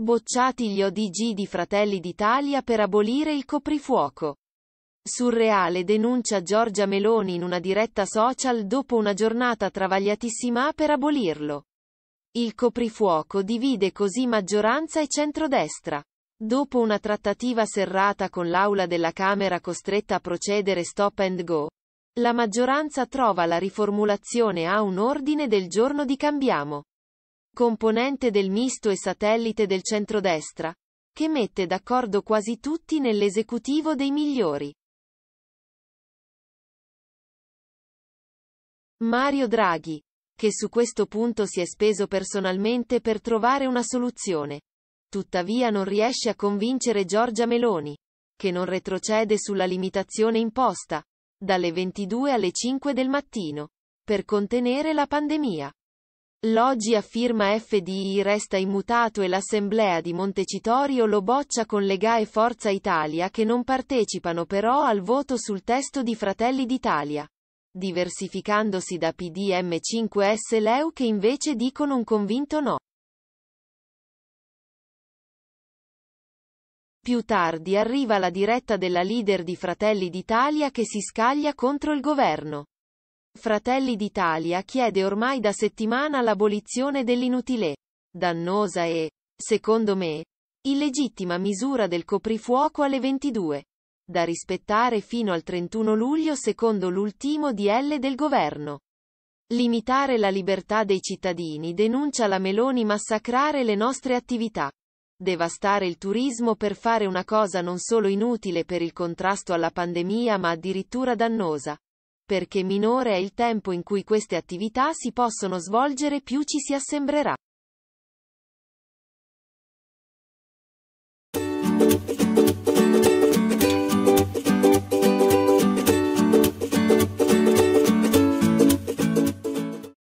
Bocciati gli ODG di Fratelli d'Italia per abolire il coprifuoco. Surreale denuncia Giorgia Meloni in una diretta social dopo una giornata travagliatissima per abolirlo. Il coprifuoco divide così maggioranza e centrodestra. Dopo una trattativa serrata con l'aula della Camera costretta a procedere stop and go, la maggioranza trova la riformulazione a un ordine del giorno di Cambiamo componente del misto e satellite del centrodestra, che mette d'accordo quasi tutti nell'esecutivo dei migliori. Mario Draghi, che su questo punto si è speso personalmente per trovare una soluzione. Tuttavia non riesce a convincere Giorgia Meloni, che non retrocede sulla limitazione imposta, dalle 22 alle 5 del mattino, per contenere la pandemia. L'oggi a firma FDI resta immutato e l'Assemblea di Montecitorio lo boccia con Lega e Forza Italia che non partecipano però al voto sul testo di Fratelli d'Italia. Diversificandosi da PDM5S Leu che invece dicono un convinto no. Più tardi arriva la diretta della leader di Fratelli d'Italia che si scaglia contro il governo. Fratelli d'Italia chiede ormai da settimana l'abolizione dell'inutile, dannosa e, secondo me, illegittima misura del coprifuoco alle 22. Da rispettare fino al 31 luglio secondo l'ultimo DL del governo. Limitare la libertà dei cittadini denuncia la Meloni massacrare le nostre attività. Devastare il turismo per fare una cosa non solo inutile per il contrasto alla pandemia ma addirittura dannosa perché minore è il tempo in cui queste attività si possono svolgere più ci si assembrerà.